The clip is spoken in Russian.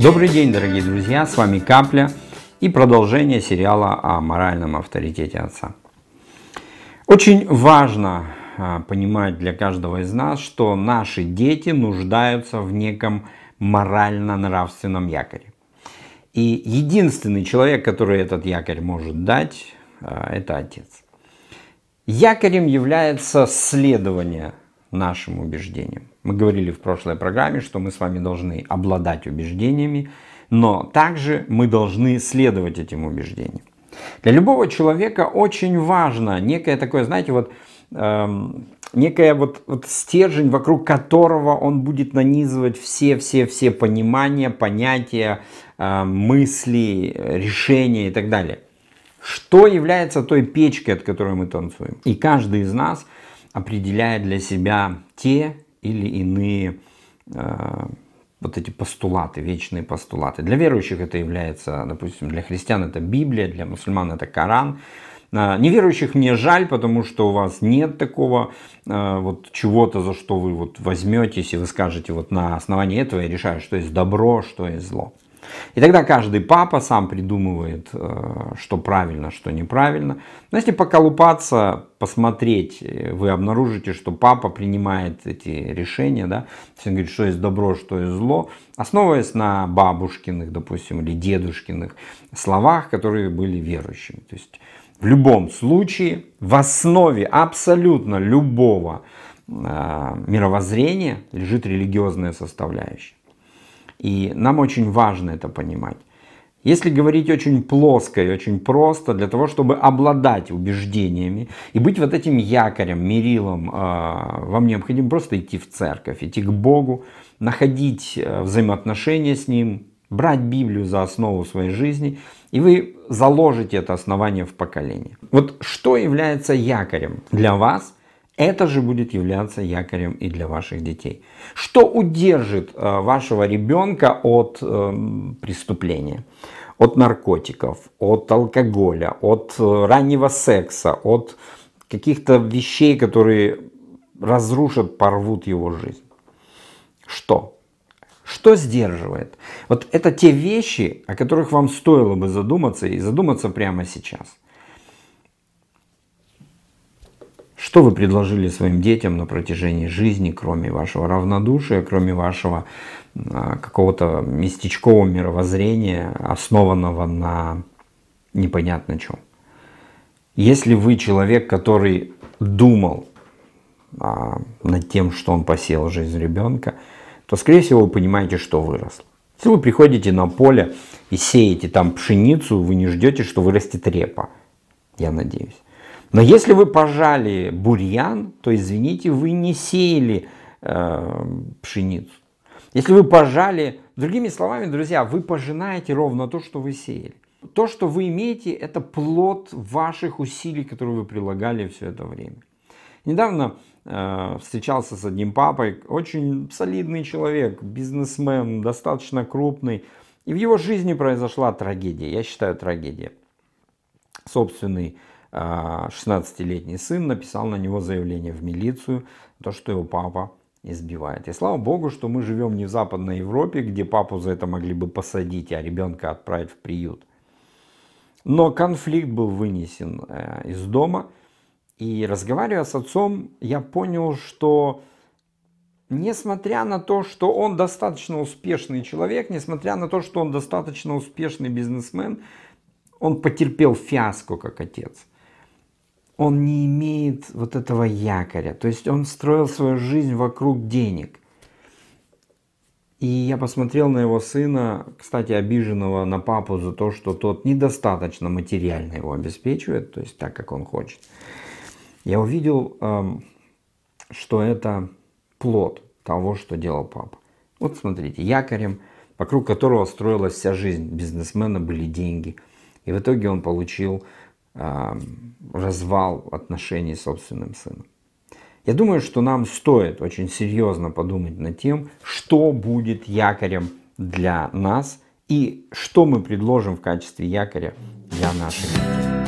Добрый день, дорогие друзья, с вами Капля и продолжение сериала о моральном авторитете отца. Очень важно а, понимать для каждого из нас, что наши дети нуждаются в неком морально-нравственном якоре. И единственный человек, который этот якорь может дать, а, это отец. Якорем является следование нашим убеждениям. Мы говорили в прошлой программе, что мы с вами должны обладать убеждениями, но также мы должны следовать этим убеждениям. Для любого человека очень важно некое такое, знаете, вот эм, некое вот, вот стержень, вокруг которого он будет нанизывать все-все-все понимания, понятия, э, мысли, решения и так далее. Что является той печкой, от которой мы танцуем? И каждый из нас определяя для себя те или иные э, вот эти постулаты, вечные постулаты. Для верующих это является, допустим, для христиан это Библия, для мусульман это Коран. Э, неверующих мне жаль, потому что у вас нет такого э, вот чего-то, за что вы вот возьметесь и вы скажете вот на основании этого я решаю, что есть добро, что есть зло. И тогда каждый папа сам придумывает, э, что правильно, что неправильно. Но если поколупаться, посмотреть, э, вы обнаружите, что папа принимает эти решения, да, он говорит, что есть добро, что есть зло, основываясь на бабушкиных, допустим, или дедушкиных словах, которые были верующими. То есть в любом случае, в основе абсолютно любого э, мировоззрения лежит религиозная составляющая. И нам очень важно это понимать. Если говорить очень плоско и очень просто, для того, чтобы обладать убеждениями и быть вот этим якорем, мерилом, а, вам необходимо просто идти в церковь, идти к Богу, находить э, взаимоотношения с Ним, брать Библию за основу своей жизни, и вы заложите это основание в поколение. Вот что является якорем для вас это же будет являться якорем и для ваших детей. Что удержит э, вашего ребенка от эм, преступления? От наркотиков, от алкоголя, от э, раннего секса, от каких-то вещей, которые разрушат, порвут его жизнь. Что? Что сдерживает? Вот это те вещи, о которых вам стоило бы задуматься и задуматься прямо сейчас. Что вы предложили своим детям на протяжении жизни, кроме вашего равнодушия, кроме вашего а, какого-то местечкового мировоззрения, основанного на непонятно чем? Если вы человек, который думал а, над тем, что он посеял жизнь ребенка, то, скорее всего, вы понимаете, что выросло. Если вы приходите на поле и сеете там пшеницу, вы не ждете, что вырастет репа, я надеюсь. Но если вы пожали бурьян, то, извините, вы не сеяли э, пшеницу. Если вы пожали, другими словами, друзья, вы пожинаете ровно то, что вы сеяли. То, что вы имеете, это плод ваших усилий, которые вы прилагали все это время. Недавно э, встречался с одним папой, очень солидный человек, бизнесмен, достаточно крупный. И в его жизни произошла трагедия, я считаю трагедия. Собственный 16-летний а, сын написал на него заявление в милицию, то, что его папа избивает. И слава богу, что мы живем не в Западной Европе, где папу за это могли бы посадить, а ребенка отправить в приют. Но конфликт был вынесен э, из дома. И разговаривая с отцом, я понял, что несмотря на то, что он достаточно успешный человек, несмотря на то, что он достаточно успешный бизнесмен, он потерпел фиаско как отец он не имеет вот этого якоря. То есть он строил свою жизнь вокруг денег. И я посмотрел на его сына, кстати, обиженного на папу за то, что тот недостаточно материально его обеспечивает, то есть так, как он хочет. Я увидел, эм, что это плод того, что делал папа. Вот смотрите, якорем, вокруг которого строилась вся жизнь бизнесмена, были деньги. И в итоге он получил развал отношений с собственным сыном. Я думаю, что нам стоит очень серьезно подумать над тем, что будет якорем для нас и что мы предложим в качестве якоря для наших детей.